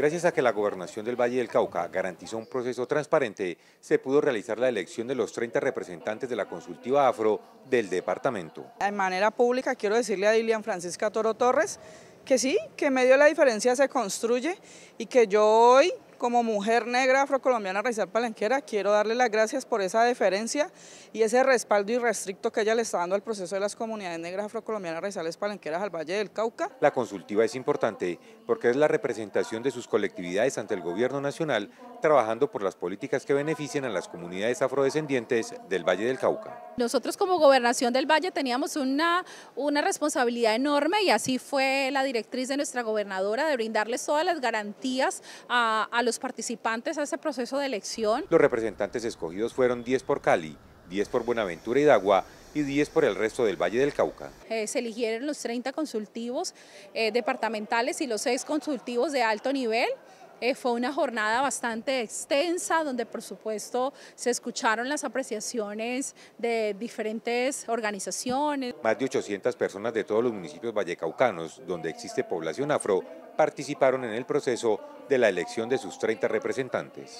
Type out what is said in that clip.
Gracias a que la gobernación del Valle del Cauca garantizó un proceso transparente, se pudo realizar la elección de los 30 representantes de la consultiva afro del departamento. De manera pública quiero decirle a Dilian Francisca Toro Torres que sí, que medio la diferencia se construye y que yo hoy como mujer negra afrocolombiana raizal palenquera, quiero darle las gracias por esa deferencia y ese respaldo irrestricto que ella le está dando al proceso de las comunidades negras afrocolombianas raizales palenqueras al Valle del Cauca. La consultiva es importante porque es la representación de sus colectividades ante el gobierno nacional trabajando por las políticas que beneficien a las comunidades afrodescendientes del Valle del Cauca. Nosotros como gobernación del Valle teníamos una, una responsabilidad enorme y así fue la directriz de nuestra gobernadora de brindarles todas las garantías a, los participantes a ese proceso de elección. Los representantes escogidos fueron 10 por Cali, 10 por Buenaventura y Dagua y 10 por el resto del Valle del Cauca. Eh, se eligieron los 30 consultivos eh, departamentales y los 6 consultivos de alto nivel. Eh, fue una jornada bastante extensa donde por supuesto se escucharon las apreciaciones de diferentes organizaciones. Más de 800 personas de todos los municipios vallecaucanos donde existe población afro participaron en el proceso de la elección de sus 30 representantes.